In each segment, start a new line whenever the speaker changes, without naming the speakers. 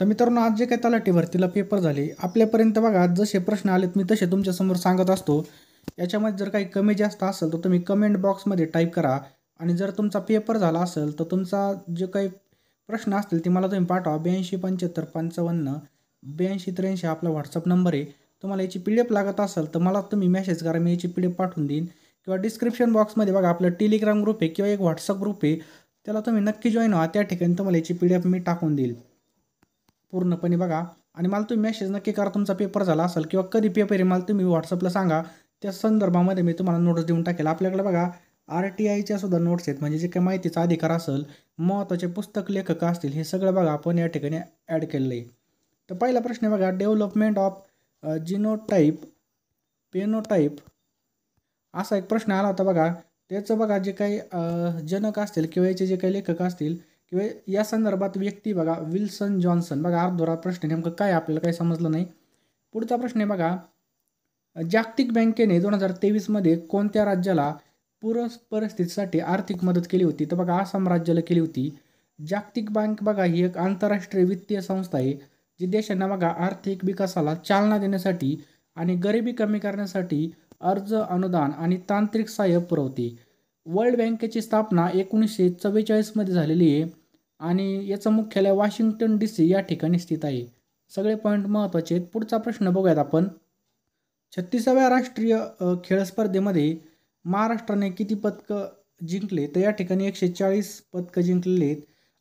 तर मित्रांनो आज जे काही तलाठी भरतीला पेपर झाले आपल्यापर्यंत बघा जसे प्रश्न आलेत मी तसे तुमच्यासमोर सांगत असतो याच्यामध्ये जर काही कमी जास्त असेल तर तुम्ही कमेंट बॉक्समध्ये टाईप करा आणि जर तुमचा पेपर झाला असेल तर तुमचा जे काही प्रश्न असतील ते मला तुम्ही पाठवा ब्याऐंशी पंच्याहत्तर पंचावन्न ब्याऐंशी त्र्याऐंशी आपला व्हॉट्सअप नंबर आहे तुम्हाला याची पी डी एफ लागत असेल तर मला तुम्ही मेसेज करा मी याची पी डी एफ पाठवून देईन किंवा डिस्क्रिप्शन बॉक्समध्ये बघा आपलं टेलिग्राम ग्रुप आहे किंवा एक व्हॉट्सअप ग्रुप आहे त्याला तुम्ही नक्की जॉईन व्हा त्या ठिकाणी तुम्हाला याची पी डी एफ मी टाकून देईल पूर्णपणे बघा आणि मला तुम्ही मेसेज नक्की करा तुमचा पेपर झाला असेल किंवा कधी पेपर आहे मला तुम्ही व्हॉट्सअपला सांगा त्या संदर्भामध्ये मी तुम्हाला नोट्स देऊन टाकेल आपल्याकडे बघा आर टी आयच्या सुद्धा नोट्स आहेत म्हणजे जे काही माहितीचा अधिकार असेल महत्त्वाचे पुस्तक लेखक असतील हे सगळं बघा आपण या ठिकाणी ॲड केलेलं आहे तर पहिला प्रश्न बघा डेव्हलपमेंट ऑफ जिनोटाईप पेनोटाईप असा एक प्रश्न आला होता बघा त्याचं बघा जे काही जनक असतील किंवा याचे जे काही लेखक असतील किंवा या संदर्भात व्यक्ती बघा विल्सन जॉन्सन बघा अर्धोरा प्रश्न नेमकं काय आपल्याला काही समजलं नाही पुढचा प्रश्न आहे बघा जागतिक बँकेने दोन हजार तेवीसमध्ये कोणत्या राज्याला पूर परिस्थितीसाठी आर्थिक मदत केली होती तर बघा आसाम राज्याला केली होती जागतिक बँक बघा ही एक आंतरराष्ट्रीय वित्तीय संस्था आहे जी देशांना बघा आर्थिक विकासाला चालना देण्यासाठी आणि गरिबी कमी करण्यासाठी अर्ज अनुदान आणि तांत्रिक सहाय्य पुरवते वर्ल्ड बँकेची स्थापना एकोणीसशे चव्वेचाळीसमध्ये झालेली आहे आणि याचं मुख्यालय वॉशिंग्टन डी सी या ठिकाणी स्थित आहे सगळे पॉईंट महत्त्वाचे आहेत पुढचा प्रश्न बघूयात आपण छत्तीसाव्या राष्ट्रीय खेळ स्पर्धेमध्ये महाराष्ट्राने किती पदकं जिंकले तर या ठिकाणी एकशे चाळीस पदकं जिंकलेले आहेत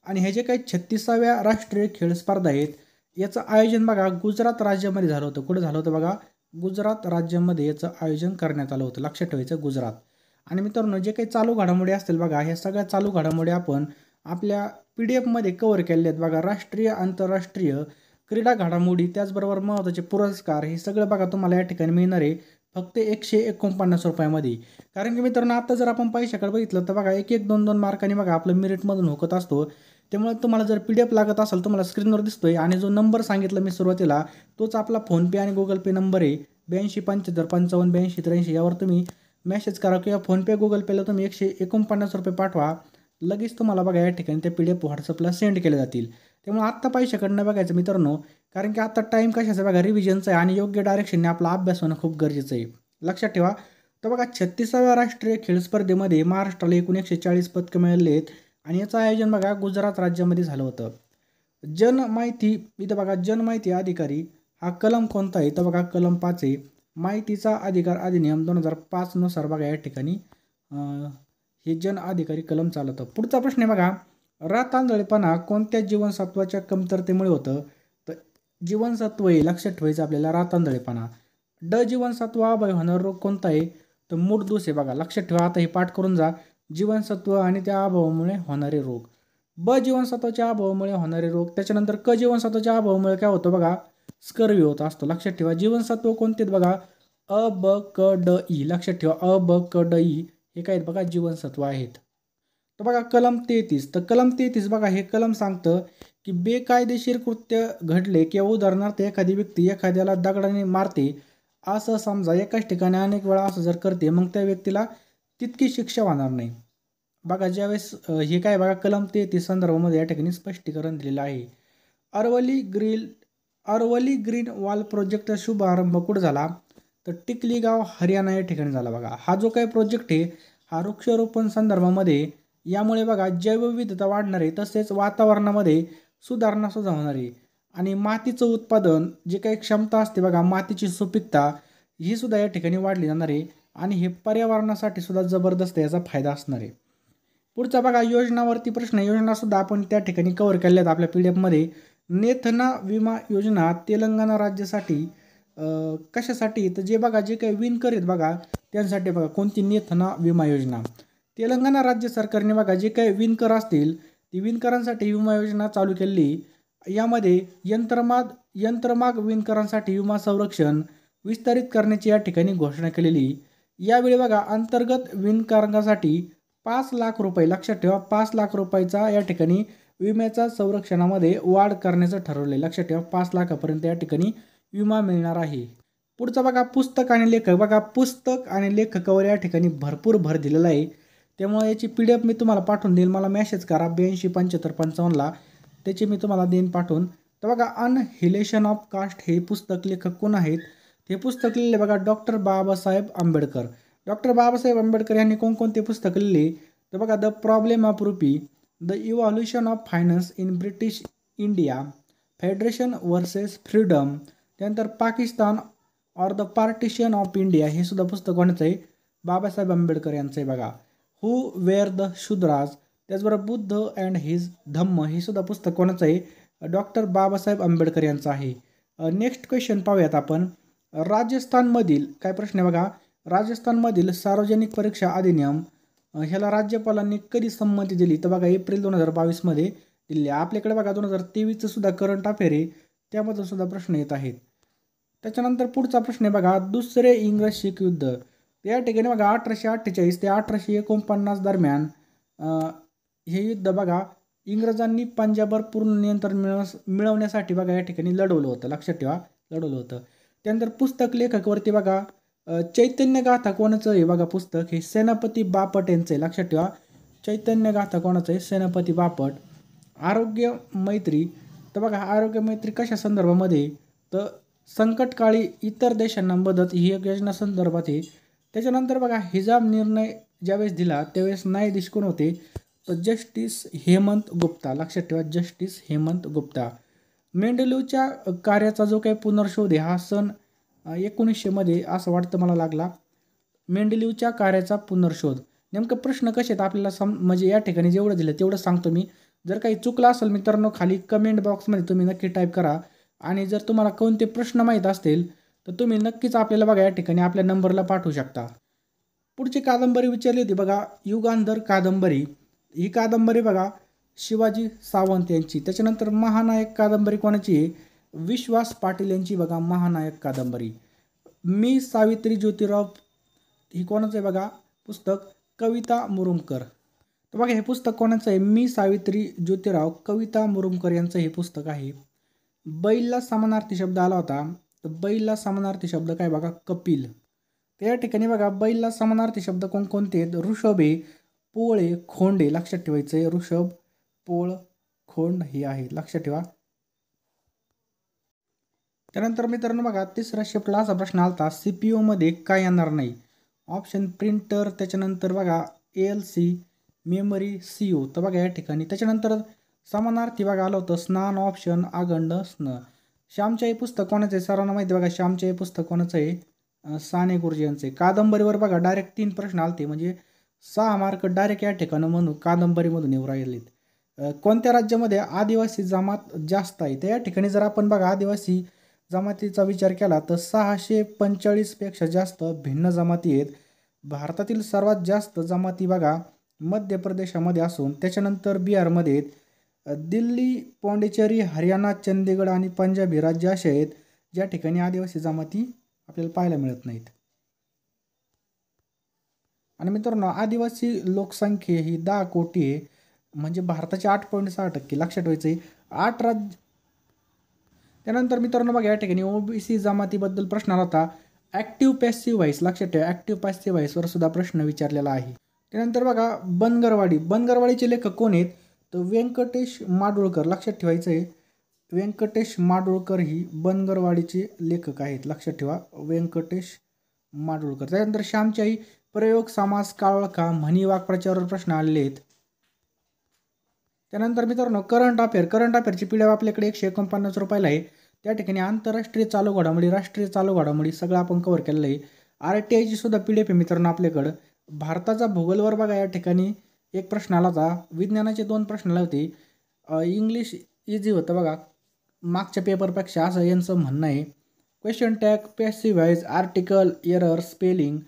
आणि हे जे काही छत्तीसाव्या राष्ट्रीय खेळ स्पर्धा आहेत याचं आयोजन बघा गुजरात राज्यामध्ये झालं होतं कुठं झालं होतं बघा गुजरात राज्यामध्ये याचं आयोजन करण्यात आलं होतं लक्षात ठेवायचं गुजरात आणि मित्रांनो जे काही चालू घडामोडी असतील बघा ह्या सगळ्या चालू घडामोडी आपण आपल्या पी डी एफमध्ये कव्हर केले आहेत बघा राष्ट्रीय आंतरराष्ट्रीय क्रीडा घडामोडी त्याचबरोबर महत्त्वाचे पुरस्कार हे सगळं बघा तुम्हाला या ठिकाणी मिळणार आहे फक्त एकशे एकोणपन्नास रुपयामध्ये कारण की मित्रांनो आता जर आपण पैशाकडे बघितलं तर बघा एक एक दोन दोन मार्काने बघा आपलं मिरिटमधून होकत असतो त्यामुळे तुम्हाला जर पी डी एफ लागत असेल तुम्हाला स्क्रीनवर दिसतोय आणि जो नंबर सांगितला मी सुरुवातीला तोच आपला फोनपे आणि गुगल पे नंबर आहे ब्याऐंशी पंच्याहत्तर पंचावन्न ब्याऐंशी त्र्याऐंशी यावर तुम्ही मेसेज करा किंवा फोनपे गुगल पेला तुम्ही एकशे एकोणपन्नास रुपये पाठवा लगेच तुम्हाला बघा या ठिकाणी त्या पी डी एफ व्हॉट्सअपला सेंड केले जातील त्यामुळे आत्ता पैसे बघायचं मित्रांनो कारण की आत्ता टाईम कशाचा बघा रिव्हिजनचा आहे आणि योग्य डायरेक्शनने आपला अभ्यास होणं खूप गरजेचं आहे लक्षात ठेवा तर बघा छत्तीसाव्या राष्ट्रीय खेळ स्पर्धेमध्ये महाराष्ट्राला एकूण एकशे चाळीस पदकं मिळाले आहेत आणि याचं आयोजन बघा गुजरात राज्यामध्ये झालं होतं जनमाहिती इथं बघा जनमाहिती अधिकारी हा कलम कोणता आहे तर बघा कलम पाच आहे माहितीचा अधिकार अधिनियम दोन हजार पाचनुसार बघा या ठिकाणी हे जन अधिकारी कलम चालवतं पुढचा प्रश्न आहे बघा रा कोणत्या जीवनसत्वाच्या कमतरतेमुळे होतं तर जीवनसत्व हे लक्षात ठेवायचं आपल्याला रा ड जीवनसत्व अभय होणारा रोग कोणता आहे तर मूठ दोष आहे बघा लक्षात ठेवा आता हे पाठ करून जा जीवनसत्व आणि त्या अभावामुळे होणारे रोग ब जीवनसत्वाच्या अभावामुळे होणारे रोग त्याच्यानंतर क जीवनसत्वाच्या अभावामुळे काय होतं बघा स्कर्वी होत असतो लक्षात ठेवा जीवनसत्व कोणते बघा अ ब क ड ई लक्षात ठेवा अ ब क ड ई हे काय बघा जीवनसत्व आहेत तर बघा कलम तेहतीस तर कलम तेहतीस बघा हे कलम सांगतं की बेकायदेशीर कृत्य घडले किंवा उदाहरणार्थ एखादी व्यक्ती एखाद्याला दगडाने मारते असं समजा एकाच ठिकाणी अनेक वेळा असं जर करते मग त्या व्यक्तीला तितकी शिक्षा होणार नाही बघा ज्यावेळेस हे काय बघा कलम तेहतीस संदर्भामध्ये या ठिकाणी स्पष्टीकरण दिलेलं आहे अरवली ग्रील अरवली ग्रीन वॉल प्रोजेक्टचा शुभारंभ कुठं झाला तर टिकली गाव हरियाणा या ठिकाणी झाला बघा हा जो काही प्रोजेक्ट आहे हा वृक्षारोपण संदर्भामध्ये यामुळे बघा जैवविविधता वाढणार आहे तसेच वातावरणामध्ये सुधारणा सुद्धा होणार आहे आणि मातीचं उत्पादन जे काही क्षमता असते बघा मातीची सुपीकता ही सुद्धा या ठिकाणी वाढली जाणार आहे आणि हे पर्यावरणासाठी सुद्धा जबरदस्त याचा फायदा असणार आहे पुढचा बघा योजनावरती प्रश्न योजनासुद्धा आपण त्या ठिकाणी कव्हर केल्या आहेत आपल्या पी डी एफमध्ये नेथना विमा योजना तेलंगणा राज्यासाठी कशासाठी तर जे बघा जे काही विन करीत बघा त्यांसाठी बघा कोणती नेथना विमा योजना तेलंगणा राज्य सरकारने बघा जे काही विणकर असतील ती विणकरांसाठी विमा योजना चालू केली यामध्ये यंत्रमाग यंत्रमाग विणकरांसाठी विमा संरक्षण विस्तारित करण्याची या ठिकाणी घोषणा केलेली यावेळी बघा अंतर्गत विणकारांसाठी पाच लाख रुपये लक्षात ठेवा पाच लाख रुपयाचा या ठिकाणी विम्याचा संरक्षणामध्ये वाढ करण्याचं ठरवलं आहे लक्षात ठेवा पाच लाखापर्यंत या ठिकाणी विमा मिळणार आहे पुढचं बघा पुस्तक आणि लेखक बघा पुस्तक आणि लेखकावर या ठिकाणी भरपूर भर दिलेला आहे त्यामुळे याची पी डी एफ मी तुम्हाला पाठवून देईल मला मेसेज करा ब्याऐंशी पंच्याहत्तर पंचावन्नला त्याची मी तुम्हाला देईन पाठवून तर बघा अनहिलेशन ऑफ कास्ट हे पुस्तक लेखक कोण आहेत हे पुस्तक लिहिले बघा डॉक्टर बाबासाहेब आंबेडकर डॉक्टर बाबासाहेब आंबेडकर यांनी कोणकोणते पुस्तक लिहिले तर बघा the problem of rupee the evolution of finance in British India federation versus freedom त्यानंतर Pakistan or the partition of India हे सुद्धा पुस्तक कोणाचं आहे बाबासाहेब आंबेडकर यांचं आहे बघा हू वेअर द शुद्राज त्याचबरोबर बुद्ध अँड हिज धम्म हे सुद्धा पुस्तक कोणाचं आहे डॉक्टर बाबासाहेब आंबेडकर यांचं आहे नेक्स्ट क्वेश्चन पाहूयात आपण राजस्थानमधील काय प्रश्न आहे बघा राजस्थानमधील सार्वजनिक परीक्षा अधिनियम ह्याला राज्यपालांनी कधी संमती दिली तर बघा एप्रिल दोन हजार बावीसमध्ये दिली आपल्याकडे बघा दोन हजार तेवीसचं सुद्धा करंट अफेअर आहे त्यामधून सुद्धा प्रश्न येत आहेत त्याच्यानंतर पुढचा प्रश्न आहे बघा दुसरे इंग्रज शीख युद्ध या ठिकाणी बघा अठराशे अठ्ठेचाळीस ते अठराशे एकोणपन्नास दरम्यान हे युद्ध बघा इंग्रजांनी पंजाबवर पूर्ण नियंत्रण मिळवस मिळवण्यासाठी बघा या ठिकाणी लढवलं होतं लक्षात ठेवा लढवलं होतं त्यानंतर पुस्तक लेखकवरती बघा गाथा कोणाचं आहे बघा पुस्तक हे सेनापती बापट यांचं आहे लक्षात ठेवा गाथा कोणाचं आहे सेनापती बापट आरोग्य मैत्री तर बघा आरोग्य मैत्री कशा संदर्भामध्ये तर संकटकाळी इतर देशांना मदत ही एक योजना संदर्भात आहे त्याच्यानंतर बघा हिजाब निर्णय ज्यावेळेस दिला त्यावेळेस न्यायाधीश कोण होते तर जस्टिस हेमंत गुप्ता लक्षात ठेवा जस्टिस हेमंत गुप्ता मेंडलूच्या कार्याचा जो काही पुनर्शोध आहे हा सण एकोणीसशेमध्ये असं वाटतं मला लागला मेंडलूच्या कार्याचा पुनर्शोध नेमकं प्रश्न कसे आहेत आपल्याला सम म्हणजे या ठिकाणी जेवढं दिलं तेवढं सांगतो मी जर काही चुकलं असेल मित्रांनो खाली कमेंट बॉक्समध्ये तुम्ही नक्की टाईप करा आणि जर तुम्हाला कोणते प्रश्न माहीत असतील तर तुम्ही नक्कीच आपल्याला बघा या ठिकाणी आपल्या नंबरला पाठवू शकता पुढची कादंबरी विचारली होती बघा युगांधर कादंबरी ही कादंबरी बघा शिवाजी सावंत यांची त्याच्यानंतर महानायक कादंबरी कोणाची आहे विश्वास पाटील यांची बघा महानायक कादंबरी मी सावित्री ज्योतिराव ही कोणाचं आहे बघा पुस्तक कविता मुरुमकर तर बघा हे पुस्तक कोणाचं आहे मी सावित्री ज्योतिराव कविता मुरुमकर यांचं हे पुस्तक आहे बैलला समानार्थी शब्द आला होता तर बैलला समानार्थी शब्द काय बघा कपिल तर या ठिकाणी बघा बैलला समानार्थी शब्द कोणकोणते आहेत ऋषभे पोळे खोंडे लक्षात आहे ऋषभ पोळ खोंड हे आहे लक्षात ठेवा त्यानंतर मित्रांनो बघा तिसरा शिफ्टला असा प्रश्न आलता सी पी काय येणार नाही ऑप्शन प्रिंटर त्याच्यानंतर बघा एल सी मेमरी सी तर बघा या ठिकाणी त्याच्यानंतर समानार्थी बघा आलं होतं स्नान ऑप्शन आगंड स्न श्यामचे पुस्तक कोणाचं आहे सरांना माहिती बघा श्यामच्या आई पुस्तक कोणाचं आहे साने गुरुजी यांचे कादंबरीवर बघा डायरेक्ट तीन प्रश्न आलते म्हणजे सहा मार्क डायरेक्ट या ठिकाणं म्हणून कादंबरीमधून येऊ राहिलेत कोणत्या राज्यामध्ये आदिवासी जमात जास्त आहे तर या ठिकाणी जर आपण बघा आदिवासी जमातीचा विचार केला तर सहाशे पंचेचाळीसपेक्षा जास्त भिन्न जमाती आहेत भारतातील सर्वात जास्त जमाती बघा मध्य प्रदेशामध्ये असून त्याच्यानंतर बिहारमध्ये आहेत दिल्ली पाँडेचेरी हरियाणा चंदीगड आणि पंजाब ही राज्य असे आहेत ज्या ठिकाणी आदिवासी जमाती आपल्याला पाहायला मिळत नाहीत आणि मित्रांनो आदिवासी लोकसंख्ये ही दहा कोटी आहे म्हणजे भारताचे आठ पॉईंट सहा टक्के लक्षात ठेवायचं आहे आठ राज्य त्यानंतर मित्रांनो बघा या ठिकाणी ओबीसी जमातीबद्दल प्रश्न आला होता ॲक्टिव्ह पॅसिव व्हाईस लक्षात ठेवा ॲक्टिव्ह पॅसिव्ह व्हाईसवर सुद्धा प्रश्न विचारलेला आहे त्यानंतर बघा बनगरवाडी बनगरवाडीचे लेखक कोण आहेत तर व्यंकटेश माडुळकर लक्षात ठेवायचं आहे व्यंकटेश माडुळकर ही बनगरवाडीचे लेखक आहेत लक्षात ठेवा व्यंकटेश माडोळकर त्यानंतर श्यामच्याही प्रयोग समास काळका म्हणी वाक्प्रचारावर प्रश्न आलेले आहेत त्यानंतर मित्रांनो करंट अफेअर करंट अफेअरची पिढ्या आपल्याकडे एकशे एकोणपन्नास रुपयाला आहे त्या ठिकाणी आंतरराष्ट्रीय चालू घडामोडी राष्ट्रीय चालू घडामोडी सगळं आपण कव्हर केलेलं आहे आर टी आयची सुद्धा पी डी एफ आहे मित्रांनो आपल्याकडं भारताचा भूगोलवर बघा या ठिकाणी एक प्रश्न आला होता विज्ञानाचे दोन प्रश्न आले होते इंग्लिश इझी होतं बघा मागच्या पेपरपेक्षा असं यांचं म्हणणं आहे question tag passivise article error spelling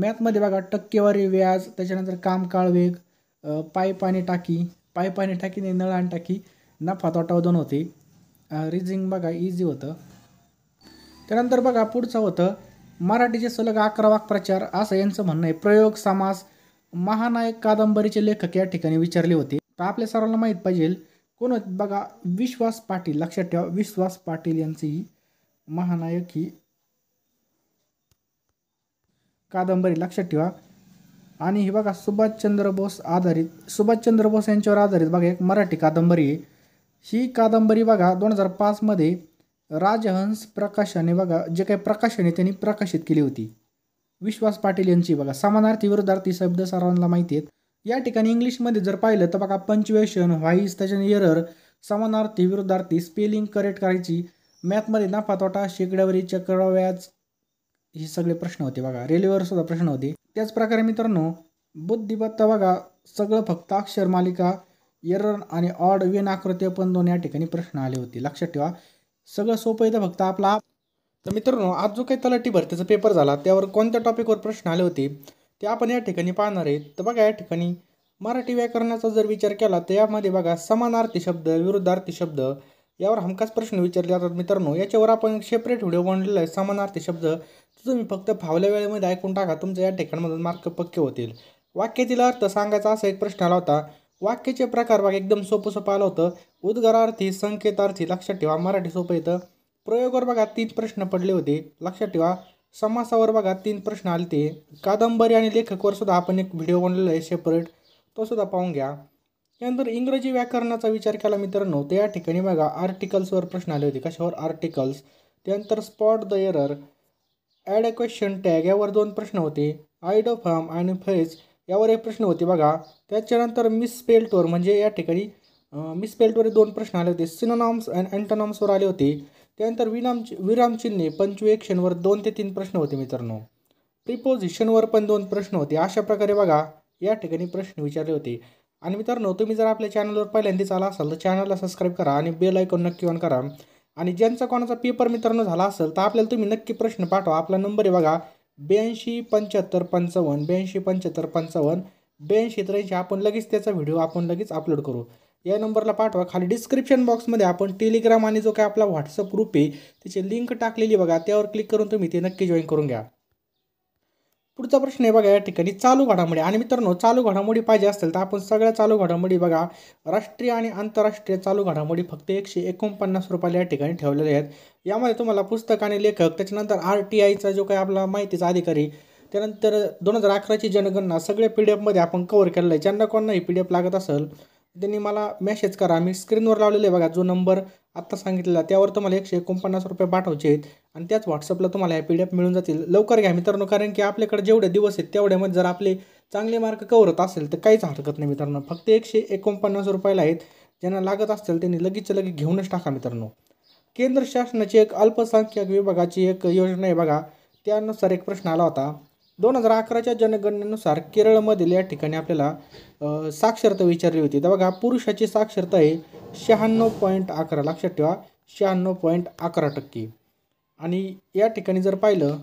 मॅथमध्ये बघा टक्केवारी व्याज त्याच्यानंतर कामकाळ वेग पाईप आणि टाकी पाईप आणि टाकी नाही नळ आणि टाकी नफा तोटा दोन होते रिझिंग बघा इझी होतं त्यानंतर बघा पुढचं होतं मराठीचे सलग अकरा वाक्प्रचार असं यांचं म्हणणं आहे प्रयोग समास महानायक कादंबरीचे लेखक या ठिकाणी विचारले होते तर आपल्या सर्वांना माहीत पाहिजे कोण बघा विश्वास पाटील लक्षात ठेवा विश्वास पाटील यांची महानायक ही कादंबरी लक्षात ठेवा आणि ही बघा सुभाषचंद्र बोस आधारित सुभाषचंद्र बोस यांच्यावर आधारित बघा एक मराठी कादंबरी आहे ही कादंबरी बघा दोन हजार पाचमध्ये राजहंस प्रकाशाने बघा जे काही प्रकाशने त्यांनी प्रकाशित केली होती विश्वास पाटील यांची बघा समानार्थी विरोधार्थी शब्द सर्वांना माहिती आहेत या ठिकाणी इंग्लिशमध्ये जर पाहिलं तर बघा पंच्युएशन व्हाईस त्याच्याने एरर समानार्थी विरुद्धार्थी स्पेलिंग करेक्ट करायची मॅथमध्ये नफा तोटा शेकड्यावरी चक्रव्याज हे सगळे प्रश्न होते बघा रेल्वेवर सुद्धा प्रश्न होते त्याचप्रकारे मित्रांनो बुद्धिबत्ता बघा सगळं फक्त अक्षर मालिका एरर आणि ऑड वेन आकृती पण दोन या ठिकाणी प्रश्न आले होते लक्षात ठेवा सगळं सोपं येतं फक्त आपला तर मित्रांनो आज जो काही तलाठी भरतीचा पेपर झाला त्यावर कोणत्या टॉपिकवर प्रश्न आले होते ते आपण या ठिकाणी पाहणार आहे तर बघा या ठिकाणी मराठी व्याकरणाचा जर विचार केला तर यामध्ये बघा समानार्थी शब्द विरुद्धार्थी शब्द यावर हमखास प्रश्न विचारले जातात मित्रांनो याच्यावर आपण सेपरेट व्हिडिओ बनलेला आहे समानार्थी शब्द तुम्ही फक्त फावल्या वेळेमध्ये ऐकून टाका तुमचं या ठिकाणमधून मार्क पक्के होतील वाक्यातील अर्थ सांगायचा असा एक प्रश्न आला होता वाक्याचे प्रकार बघा एकदम सोपं सोपं आलं होतं उद्गारार्थी संकेतार्थी लक्षात ठेवा मराठी सोपं येतं प्रयोगावर बघा तीन प्रश्न पडले होते लक्षात ठेवा समासावर बघा तीन प्रश्न आले ते कादंबरी आणि लेखकवर सुद्धा आपण एक व्हिडिओ बनलेला आहे सेपरेट तो सुद्धा पाहून घ्या त्यानंतर इंग्रजी व्याकरणाचा विचार केला मित्रांनो तर या ठिकाणी बघा आर्टिकल्सवर प्रश्न आले होते कशावर आर्टिकल्स त्यानंतर spot the error add a question tag यावर दोन प्रश्न होते आयडो फॉर्म आणि फेज यावर एक प्रश्न होते बघा त्याच्यानंतर मिस स्पेल्टवर म्हणजे या ठिकाणी मिस स्पेल्टवर दोन प्रश्न आले होते सिनोनॉम्स अँड अँटोनॉम्सवर आले होते त्यानंतर विराम विरामचिन्हे पंचवेक्षणवर दोन ते तीन प्रश्न होते मित्रांनो प्रिपोजिशनवर पण दोन प्रश्न होते अशा प्रकारे बघा या ठिकाणी प्रश्न विचारले होते आणि मित्रांनो तुम्ही जर आपल्या चॅनलवर पहिल्यांदाच आला असाल तर चॅनलला सबस्क्राईब करा आणि बेल ऐकून नक्की ऑन करा आणि ज्यांचा कोणाचा पेपर मित्रांनो झाला असेल तर आपल्याला तुम्ही नक्की प्रश्न पाठवा आपला नंबर आहे बघा ब्याऐंशी पंच्याहत्तर पंचावन्न ब्याऐंशी पंच्याहत्तर पंचावन्न ब्याऐंशी त्र्याऐंशी आपण लगेच त्याचा व्हिडिओ आपण लगेच अपलोड करू या नंबरला पाठवा खाली डिस्क्रिप्शन बॉक्समध्ये आपण टेलिग्राम आणि जो काय आपला व्हॉट्सअप ग्रुप आहे त्याची लिंक टाकलेली बघा त्यावर क्लिक करून तुम्ही ते नक्की जॉईन करून घ्या पुढचा प्रश्न आहे बघा या ठिकाणी चालू घडामोडी आणि मित्रांनो चालू घडामोडी पाहिजे असेल तर आपण सगळ्या चालू घडामोडी बघा राष्ट्रीय आणि आंतरराष्ट्रीय चालू घडामोडी फक्त एकशे एकोणपन्नास रुपयाला या ठिकाणी ठेवलेल्या आहेत यामध्ये तुम्हाला पुस्तक आणि लेखक त्याच्यानंतर आर टी आयचा जो काय आपला माहितीचा अधिकारी त्यानंतर दोन हजार अकराची जनगणना सगळ्या पी डी एफमध्ये आपण कवर केलेलं आहे ज्यांना कोणाही पी डी एफ लागत असेल त्यांनी मला मेसेज करा मी स्क्रीनवर लावलेले बघा जो नंबर आत्ता सांगितलेला त्यावर तुम्हाला एकशे एकोणपन्नास रुपये पाठवायचे आहेत आणि त्याच व्हॉट्सअपला तुम्हाला हे पी डी एफ मिळून जातील लवकर घ्या मित्रांनो कारण की आपल्याकडे जेवढे दिवस आहेत तेवढ्यामध्ये जर आपले चांगले मार्क कवरत असेल तर काहीच हरकत नाही मित्रांनो फक्त एकशे एकोणपन्नास रुपयाला आहेत ज्यांना लागत असतील त्यांनी लगेच लगेच घेऊनच टाका मित्रांनो केंद्र शासनाची एक अल्पसंख्याक विभागाची एक योजना आहे बघा त्यानुसार एक प्रश्न आला होता दोन हजार अकराच्या जनगणनेनुसार केरळमधील या ठिकाणी आपल्याला साक्षरता विचारली होती तर बघा पुरुषाची साक्षरता आहे शहाण्णव पॉईंट अकरा लक्षात ठेवा शहाण्णव पॉईंट अकरा टक्के आणि या ठिकाणी जर पाहिलं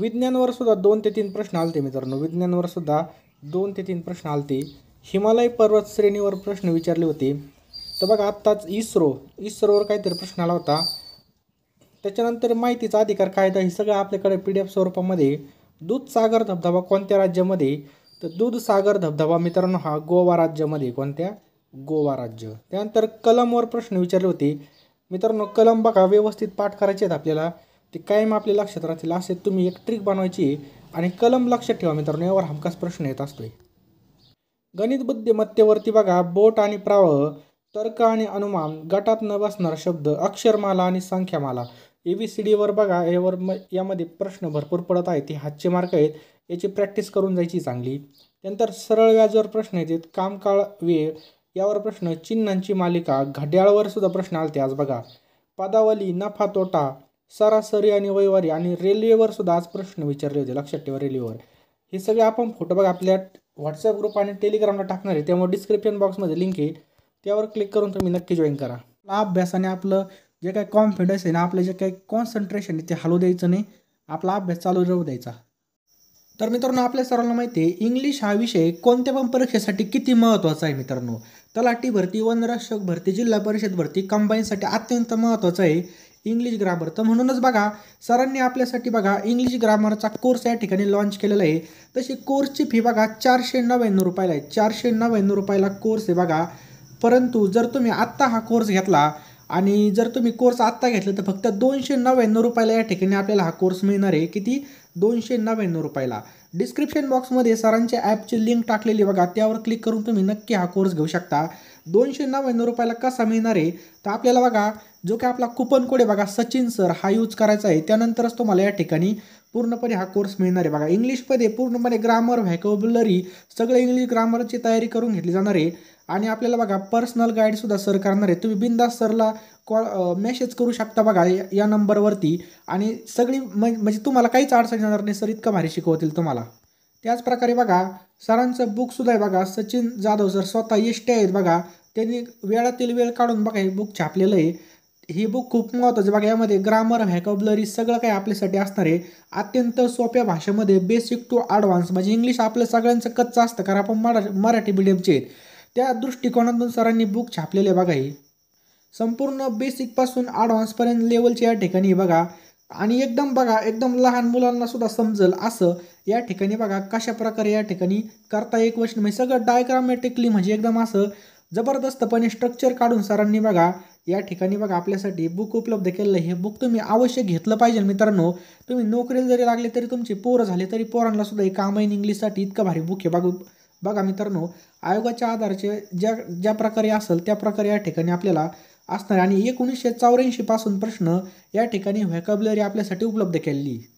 विज्ञानवर सुद्धा दोन ते तीन प्रश्न आलते मित्रांनो विज्ञानवर सुद्धा दोन ते तीन प्रश्न आलते हिमालय पर्वत श्रेणीवर प्रश्न विचारले होते तर बघा आत्ताच इस्रो इस्रोवर काहीतरी प्रश्न आला होता त्याच्यानंतर माहितीचा अधिकार कायदा हे सगळं आपल्याकडे पी डी एफ स्वरूपामध्ये दूधसागर धबधबा कोणत्या राज्यामध्ये तर दूधसागर धबधबा मित्रांनो हा गोवा राज्यामध्ये कोणत्या गोवा राज्य त्यानंतर कलमवर प्रश्न विचारले होते मित्रांनो कलम बघा व्यवस्थित पाठ करायचे आहेत आपल्याला ते कायम आपल्या लक्षात राहतील असे तुम्ही एक ट्रिक बनवायची आणि कलम लक्षात ठेवा मित्रांनो यावर हमखास प्रश्न येत असतोय गणित बुद्धिमत्तेवरती बघा बोट आणि प्रावळ तर्क आणि अनुमान गटात न बसणारा शब्द अक्षरमाला आणि संख्यामाला ए बी सी डीवर बघा यावर म यामध्ये प्रश्न भरपूर पडत आहेत ते हातचे मार्क आहेत याची प्रॅक्टिस करून जायची चांगली त्यानंतर सरळ व्याजवर प्रश्न येतात कामकाळ वेळ यावर प्रश्न चिन्हांची मालिका घड्याळवर सुद्धा प्रश्न आलते आज बघा पदावली नफा तोटा सरासरी आणि वैवारी आणि रेल्वेवर सुद्धा आज प्रश्न विचारले होते लक्षात ठेवा रेल्वेवर हे सगळे आपण फोटो बघा आपल्या व्हॉट्सअप ग्रुप आणि टेलिग्रामला टाकणार आहे त्यामुळे डिस्क्रिप्शन बॉक्समध्ये लिंक आहे त्यावर क्लिक करून तुम्ही नक्की जॉईन करा अभ्यासाने आपलं जे काय कॉन्फिडन्स आहे ना आपलं जे काही कॉन्सन्ट्रेशन आहे ते हलू द्यायचं नाही आपला अभ्यास चालू राहू द्यायचा तर मित्रांनो आपल्या सर्वांना माहिती आहे इंग्लिश हा विषय कोणत्या पण परीक्षेसाठी किती महत्त्वाचा आहे मित्रांनो तलाठी भरती वनरक्षक भरती जिल्हा परिषद भरती कंबाईनसाठी अत्यंत महत्त्वाचं आहे इंग्लिश ग्रामर तर म्हणूनच बघा सरांनी आपल्यासाठी बघा इंग्लिश ग्रामरचा कोर्स या ठिकाणी लॉन्च केलेला आहे तशी कोर्सची फी बघा चारशे नव्याण्णव रुपयाला आहे चारशे नव्याण्णव रुपयाला कोर्स आहे बघा परंतु जर तुम्ही आत्ता हा कोर्स घेतला आणि जर तुम्ही कोर्स आत्ता घेतला तर फक्त दोनशे नव्याण्णव रुपयाला या ठिकाणी आपल्याला हा कोर्स मिळणार आहे किती दोनशे नव्याण्णव रुपयाला डिस्क्रिप्शन बॉक्समध्ये सरांच्या ॲपची लिंक टाकलेली बघा त्यावर क्लिक करून तुम्ही नक्की हा कोर्स घेऊ शकता दोनशे नव्याण्णव रुपयाला कसा मिळणार आहे तर आपल्याला बघा जो काही आपला कुपन कोड आहे बघा सचिन सर हा यूज करायचा आहे त्यानंतरच तुम्हाला या ठिकाणी पूर्णपणे हा कोर्स मिळणार आहे बघा इंग्लिशमध्ये पूर्णपणे ग्रामर व्हॅकोबलरी सगळं इंग्लिश ग्रामरची तयारी करून घेतली जाणार आहे आणि आपल्याला बघा पर्सनल गाईडसुद्धा सर करणार आहे तुम्ही बिंदास सरला कॉल मेसेज करू शकता बघा या नंबरवरती आणि सगळी म्हणजे तुम्हाला काहीच अडचण येणार नाही सर इतकं भारी शिकवतील तुम्हाला त्याचप्रकारे बघा सरांचं बुकसुद्धा आहे बघा सचिन जाधव सर स्वतः इष्ट आहेत बघा त्यांनी वेळातील वेळ काढून बघा हे बुक छापलेलं आहे ही बुक खूप महत्वाचं बघा यामध्ये ग्रामर व्हॅकॉबलरी सगळं काही आपल्यासाठी असणार आहे अत्यंत सोप्या भाषेमध्ये बेसिक टू ॲडव्हान्स म्हणजे इंग्लिश आपलं सगळ्यांचं कच्चं असतं कारण आपण मरा मराठी मिडियमचे आहेत त्या दृष्टिकोनातून सरांनी बुक छापलेले बघा ही संपूर्ण बेसिकपासून ॲडव्हान्सपर्यंत लेवलची या ठिकाणी बघा आणि एकदम बघा एकदम लहान मुलांना सुद्धा समजेल असं या ठिकाणी बघा कशा प्रकारे या ठिकाणी करता एक वर्ष म्हणजे सगळं डायग्रामॅटिकली म्हणजे एकदम असं जबरदस्तपणे स्ट्रक्चर काढून सरांनी बघा या ठिकाणी बघा आपल्यासाठी बुक उपलब्ध केलेलं हे बुक तुम्ही अवश्य घेतलं पाहिजे मित्रांनो तुम्ही नोकरीला जरी लागले तरी तुमचे पोरं झाले तरी पोरांना सुद्धा हे इन इंग्लिशसाठी इतकं भारी बुक हे बघू बघा मित्रांनो आयोगाच्या आधारचे ज्या ज्या प्रकारे असेल त्या प्रकारे या ठिकाणी आपल्याला असणार आणि एकोणीसशे चौऱ्याऐंशीपासून प्रश्न या ठिकाणी व्हॅकॅब्युलरी आपल्यासाठी उपलब्ध केलेली